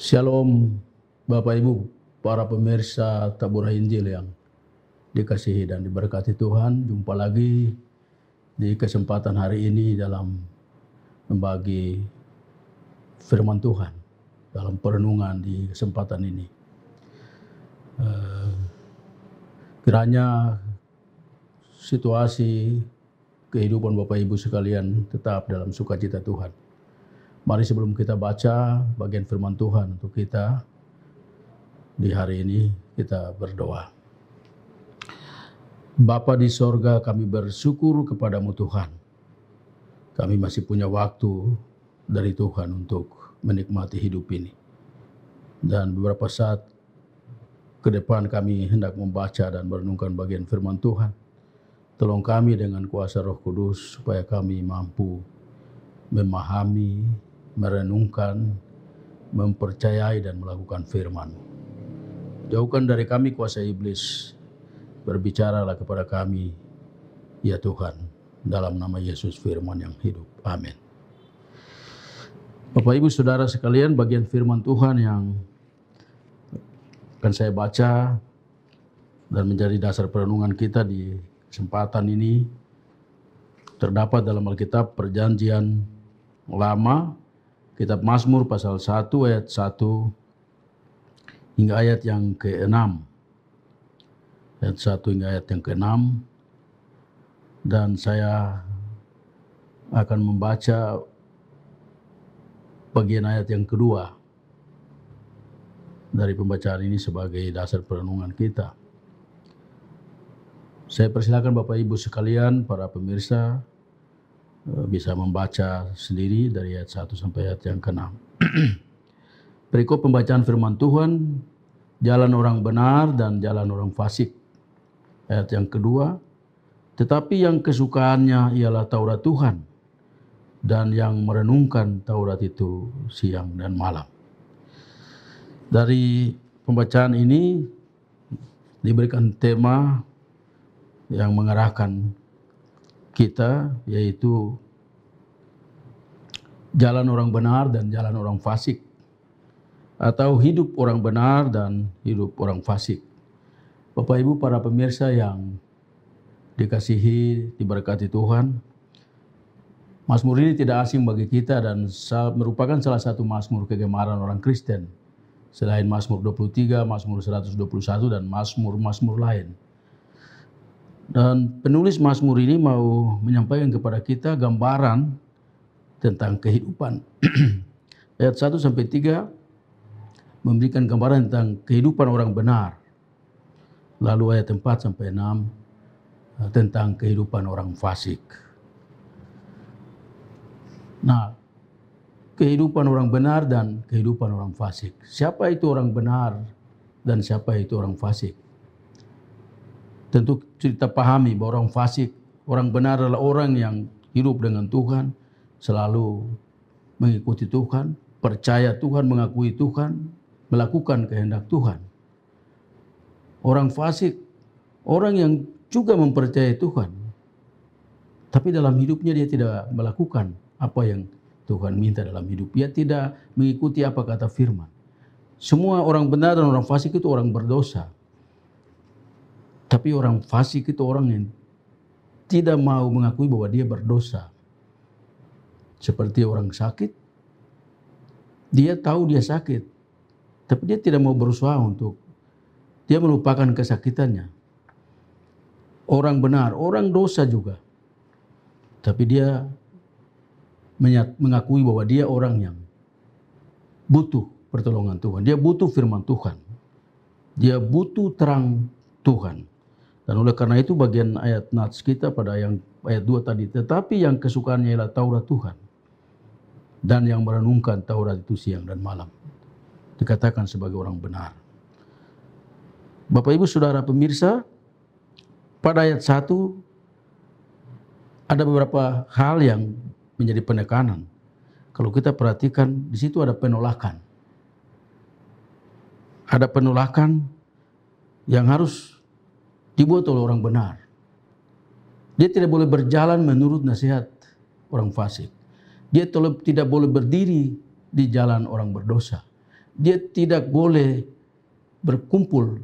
Shalom Bapak Ibu, para pemirsa Taburah Injil yang dikasihi dan diberkati Tuhan. Jumpa lagi di kesempatan hari ini dalam membagi firman Tuhan dalam perenungan di kesempatan ini. Eh, kiranya situasi kehidupan Bapak Ibu sekalian tetap dalam sukacita Tuhan. Mari sebelum kita baca bagian firman Tuhan untuk kita di hari ini kita berdoa. Bapa di sorga kami bersyukur kepadamu Tuhan. Kami masih punya waktu dari Tuhan untuk menikmati hidup ini. Dan beberapa saat ke depan kami hendak membaca dan merenungkan bagian firman Tuhan. Tolong kami dengan kuasa roh kudus supaya kami mampu memahami merenungkan, mempercayai dan melakukan firman. Jauhkan dari kami kuasa iblis, berbicaralah kepada kami, ya Tuhan, dalam nama Yesus firman yang hidup. Amin. Bapak Ibu Saudara sekalian, bagian firman Tuhan yang akan saya baca dan menjadi dasar perenungan kita di kesempatan ini terdapat dalam Alkitab Perjanjian Lama kitab Mazmur pasal 1 ayat 1 hingga ayat yang ke-6. Ayat 1 hingga ayat yang ke-6 dan saya akan membaca bagian ayat yang kedua dari pembacaan ini sebagai dasar perenungan kita. Saya persilakan Bapak Ibu sekalian, para pemirsa, Eh, bisa membaca sendiri dari ayat 1 sampai ayat yang ke-6. Perikop pembacaan firman Tuhan, jalan orang benar dan jalan orang fasik. Ayat yang kedua, tetapi yang kesukaannya ialah Taurat Tuhan dan yang merenungkan Taurat itu siang dan malam. Dari pembacaan ini diberikan tema yang mengarahkan kita yaitu jalan orang benar dan jalan orang fasik atau hidup orang benar dan hidup orang fasik. Bapak Ibu para pemirsa yang dikasihi diberkati Tuhan. Mazmur ini tidak asing bagi kita dan merupakan salah satu mazmur kegemaran orang Kristen. Selain Mazmur 23, Mazmur 121 dan mazmur-mazmur lain. Dan penulis Mazmur ini mau menyampaikan kepada kita gambaran tentang kehidupan. Ayat 1 sampai 3 memberikan gambaran tentang kehidupan orang benar. Lalu ayat 4 sampai 6 eh, tentang kehidupan orang fasik. Nah, kehidupan orang benar dan kehidupan orang fasik. Siapa itu orang benar dan siapa itu orang fasik? Tentu cerita pahami bahwa orang fasik, orang benar adalah orang yang hidup dengan Tuhan, selalu mengikuti Tuhan, percaya Tuhan, mengakui Tuhan, melakukan kehendak Tuhan. Orang fasik, orang yang juga mempercayai Tuhan. Tapi dalam hidupnya dia tidak melakukan apa yang Tuhan minta dalam hidup. Dia tidak mengikuti apa kata firman. Semua orang benar dan orang fasik itu orang berdosa. Tapi orang fasik itu orang yang tidak mau mengakui bahwa dia berdosa. Seperti orang sakit, dia tahu dia sakit, tapi dia tidak mau berusaha untuk dia melupakan kesakitannya. Orang benar, orang dosa juga. Tapi dia mengakui bahwa dia orang yang butuh pertolongan Tuhan. Dia butuh firman Tuhan. Dia butuh terang Tuhan. Dan oleh karena itu bagian ayat Nats kita pada yang ayat 2 tadi. Tetapi yang kesukaannya ialah Taurat Tuhan. Dan yang merenungkan Taurat itu siang dan malam. Dikatakan sebagai orang benar. Bapak Ibu Saudara pemirsa, pada ayat 1 ada beberapa hal yang menjadi penekanan. Kalau kita perhatikan di situ ada penolakan. Ada penolakan yang harus dibuat oleh orang benar. Dia tidak boleh berjalan menurut nasihat orang fasik. Dia tidak boleh berdiri di jalan orang berdosa. Dia tidak boleh berkumpul.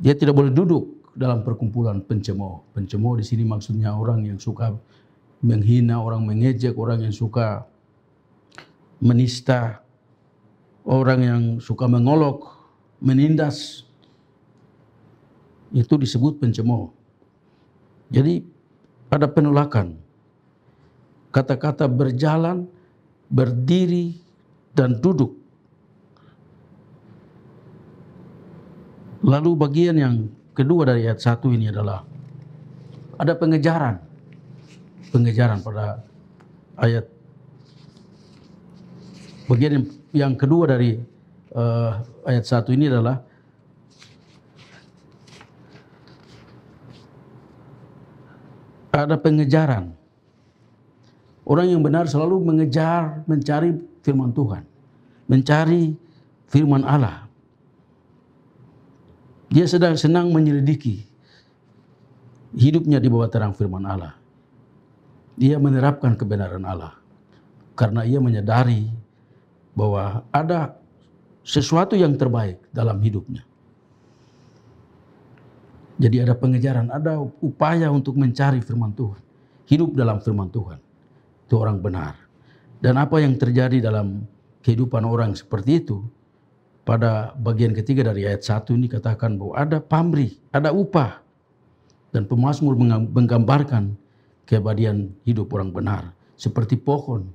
Dia tidak boleh duduk dalam perkumpulan pencemooh. Pencemooh di sini maksudnya orang yang suka menghina, orang mengejek, orang yang suka menista, orang yang suka mengolok, menindas, itu disebut pencemooh. Jadi ada penolakan. Kata-kata berjalan, berdiri, dan duduk. Lalu bagian yang kedua dari ayat satu ini adalah ada pengejaran. Pengejaran pada ayat bagian yang kedua dari uh, ayat satu ini adalah ada pengejaran. Orang yang benar selalu mengejar, mencari firman Tuhan, mencari firman Allah. Dia sedang senang menyelidiki hidupnya di bawah terang firman Allah. Dia menerapkan kebenaran Allah karena ia menyadari bahwa ada sesuatu yang terbaik dalam hidupnya. Jadi ada pengejaran, ada upaya untuk mencari firman Tuhan. Hidup dalam firman Tuhan. Itu orang benar. Dan apa yang terjadi dalam kehidupan orang seperti itu, pada bagian ketiga dari ayat 1 ini katakan bahwa ada pamrih, ada upah. Dan pemazmur menggambarkan keabadian hidup orang benar. Seperti pohon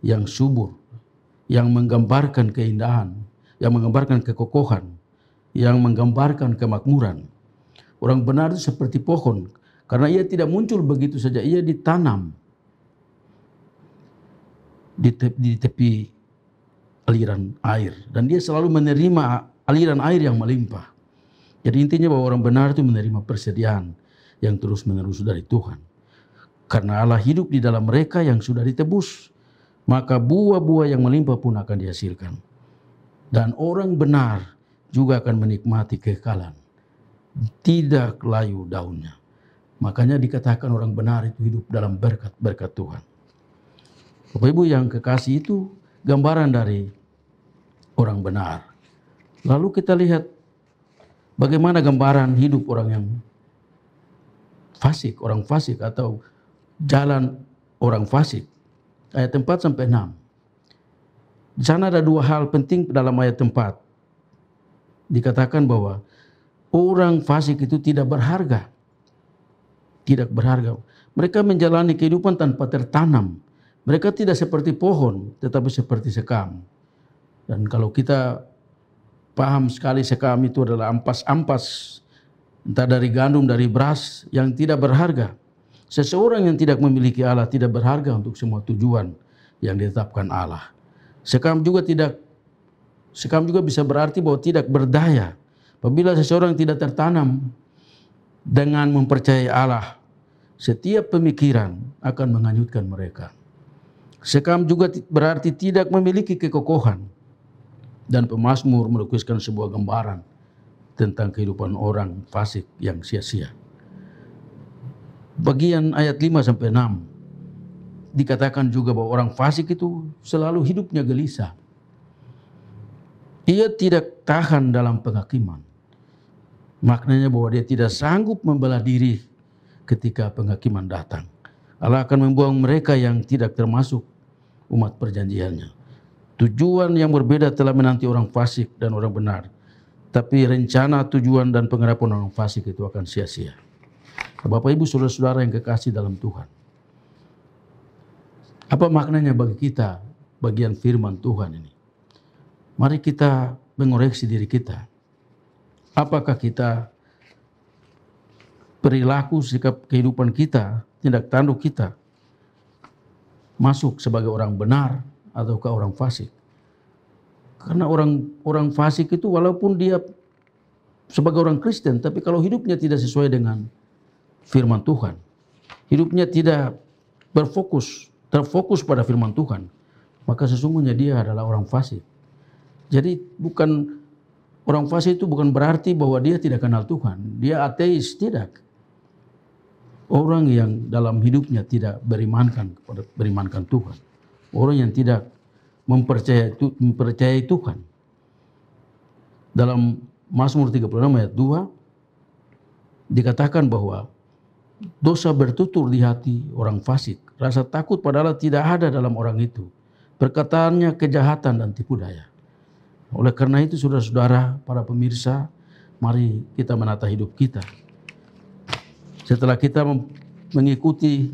yang subur, yang menggambarkan keindahan, yang menggambarkan kekokohan, yang menggambarkan kemakmuran. Orang benar itu seperti pohon. Karena ia tidak muncul begitu saja, ia ditanam di tepi, di tepi aliran air. Dan dia selalu menerima aliran air yang melimpah. Jadi intinya bahwa orang benar itu menerima persediaan yang terus-menerus dari Tuhan. Karena Allah hidup di dalam mereka yang sudah ditebus. Maka buah-buah yang melimpah pun akan dihasilkan. Dan orang benar juga akan menikmati kekalan tidak layu daunnya. Makanya dikatakan orang benar itu hidup dalam berkat-berkat Tuhan. Bapak Ibu yang kekasih itu gambaran dari orang benar. Lalu kita lihat bagaimana gambaran hidup orang yang fasik, orang fasik atau jalan orang fasik. Ayat 4 sampai 6. Di sana ada dua hal penting dalam ayat 4. Dikatakan bahwa orang fasik itu tidak berharga. Tidak berharga. Mereka menjalani kehidupan tanpa tertanam. Mereka tidak seperti pohon, tetapi seperti sekam. Dan kalau kita paham sekali sekam itu adalah ampas-ampas, entah dari gandum, dari beras yang tidak berharga. Seseorang yang tidak memiliki Allah tidak berharga untuk semua tujuan yang ditetapkan Allah. Sekam juga tidak sekam juga bisa berarti bahwa tidak berdaya. Apabila seseorang tidak tertanam dengan mempercayai Allah, setiap pemikiran akan menghanyutkan mereka. Sekam juga berarti tidak memiliki kekokohan. Dan pemazmur melukiskan sebuah gambaran tentang kehidupan orang fasik yang sia-sia. Bagian ayat 5 sampai 6 dikatakan juga bahwa orang fasik itu selalu hidupnya gelisah. Ia tidak tahan dalam penghakiman Maknanya bahwa dia tidak sanggup membela diri ketika penghakiman datang. Allah akan membuang mereka yang tidak termasuk umat perjanjiannya. Tujuan yang berbeda telah menanti orang fasik dan orang benar. Tapi rencana, tujuan, dan pengharapan orang fasik itu akan sia-sia. Bapak, Ibu, Saudara-saudara yang kekasih dalam Tuhan. Apa maknanya bagi kita bagian firman Tuhan ini? Mari kita mengoreksi diri kita Apakah kita perilaku sikap kehidupan kita, tindak tanduk kita masuk sebagai orang benar ataukah orang fasik? Karena orang orang fasik itu walaupun dia sebagai orang Kristen, tapi kalau hidupnya tidak sesuai dengan firman Tuhan, hidupnya tidak berfokus, terfokus pada firman Tuhan, maka sesungguhnya dia adalah orang fasik. Jadi bukan Orang fasik itu bukan berarti bahwa dia tidak kenal Tuhan. Dia ateis, tidak. Orang yang dalam hidupnya tidak berimankan kepada berimankan Tuhan. Orang yang tidak mempercayai, mempercayai Tuhan. Dalam Mazmur 36 ayat 2 dikatakan bahwa dosa bertutur di hati orang fasik. Rasa takut padahal tidak ada dalam orang itu. Perkataannya kejahatan dan tipu daya. Oleh karena itu saudara-saudara, para pemirsa, mari kita menata hidup kita. Setelah kita mengikuti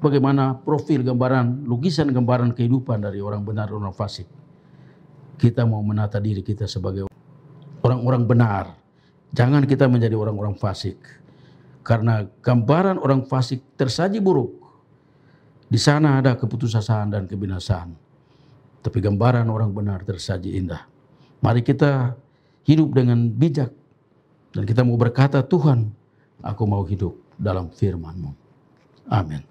bagaimana profil gambaran, lukisan gambaran kehidupan dari orang benar orang fasik. Kita mau menata diri kita sebagai orang-orang benar. Jangan kita menjadi orang-orang fasik. Karena gambaran orang fasik tersaji buruk. Di sana ada keputusasaan dan kebinasaan. Tapi gambaran orang benar tersaji indah. Mari kita hidup dengan bijak dan kita mau berkata Tuhan, aku mau hidup dalam firman-Mu. Amin.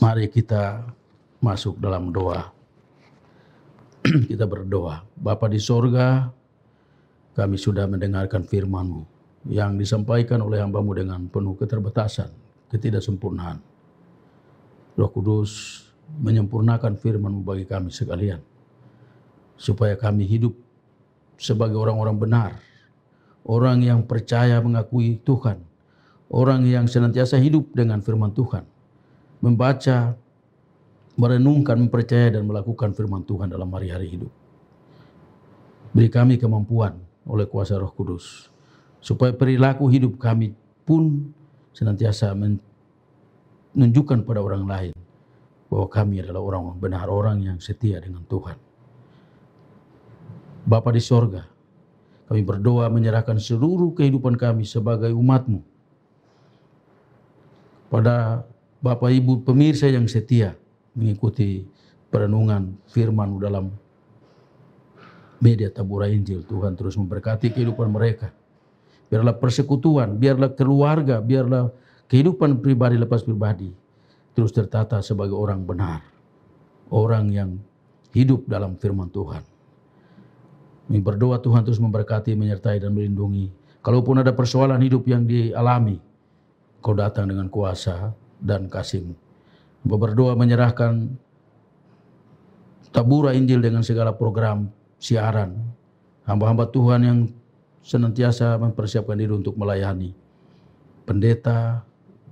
Mari kita masuk dalam doa. kita berdoa. Bapa di sorga, kami sudah mendengarkan firman-Mu yang disampaikan oleh hambamu dengan penuh keterbatasan, ketidaksempurnaan. Roh Kudus, menyempurnakan firman bagi kami sekalian. Supaya kami hidup sebagai orang-orang benar. Orang yang percaya mengakui Tuhan. Orang yang senantiasa hidup dengan firman Tuhan. Membaca, merenungkan, mempercaya dan melakukan firman Tuhan dalam hari-hari hidup. Beri kami kemampuan oleh kuasa roh kudus. Supaya perilaku hidup kami pun senantiasa menunjukkan pada orang lain bahwa kami adalah orang benar orang yang setia dengan Tuhan. Bapa di sorga, kami berdoa menyerahkan seluruh kehidupan kami sebagai umatmu. Pada Bapak Ibu pemirsa yang setia mengikuti perenungan Firmanmu dalam media tabura Injil. Tuhan terus memberkati kehidupan mereka. Biarlah persekutuan, biarlah keluarga, biarlah kehidupan pribadi lepas pribadi terus tertata sebagai orang benar, orang yang hidup dalam firman Tuhan. Kami berdoa Tuhan terus memberkati, menyertai dan melindungi. Kalaupun ada persoalan hidup yang dialami, Kau datang dengan kuasa dan kasihmu. Hamba berdoa menyerahkan tabura Injil dengan segala program siaran. Hamba-hamba Tuhan yang senantiasa mempersiapkan diri untuk melayani. Pendeta,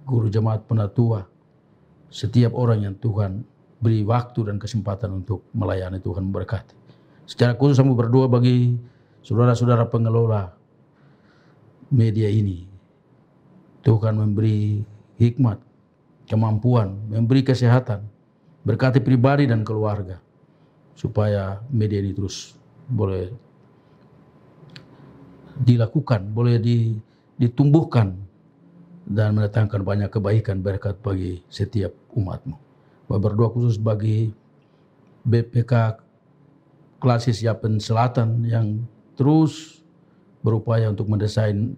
guru jemaat penatua, setiap orang yang Tuhan beri waktu dan kesempatan untuk melayani Tuhan memberkati. Secara khusus kami berdoa bagi saudara-saudara pengelola media ini. Tuhan memberi hikmat, kemampuan, memberi kesehatan, berkati pribadi dan keluarga supaya media ini terus boleh dilakukan, boleh ditumbuhkan dan mendatangkan banyak kebaikan berkat bagi setiap umatmu. Berdoa khusus bagi BPK Klasis Yapen Selatan yang terus berupaya untuk mendesain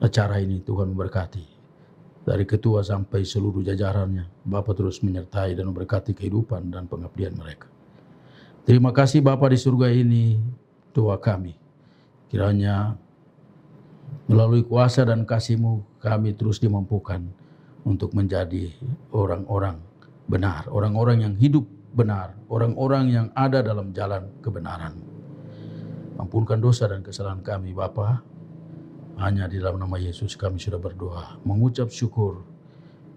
acara ini. Tuhan memberkati. Dari ketua sampai seluruh jajarannya, Bapak terus menyertai dan memberkati kehidupan dan pengabdian mereka. Terima kasih Bapak di surga ini, doa kami. Kiranya Melalui kuasa dan kasih-Mu kami terus dimampukan untuk menjadi orang-orang benar, orang-orang yang hidup benar, orang-orang yang ada dalam jalan kebenaran. Ampunkan dosa dan kesalahan kami Bapa. Hanya di dalam nama Yesus kami sudah berdoa, mengucap syukur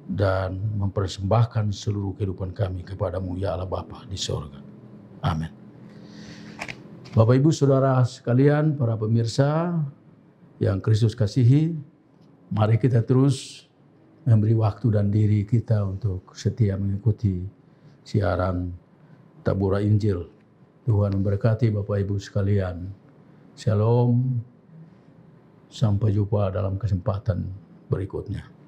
dan mempersembahkan seluruh kehidupan kami kepadamu ya Allah Bapa di sorga. Amin. Bapak Ibu Saudara sekalian, para pemirsa, yang Kristus kasihi, mari kita terus memberi waktu dan diri kita untuk setia mengikuti siaran Tabura Injil. Tuhan memberkati Bapak Ibu sekalian. Shalom. Sampai jumpa dalam kesempatan berikutnya.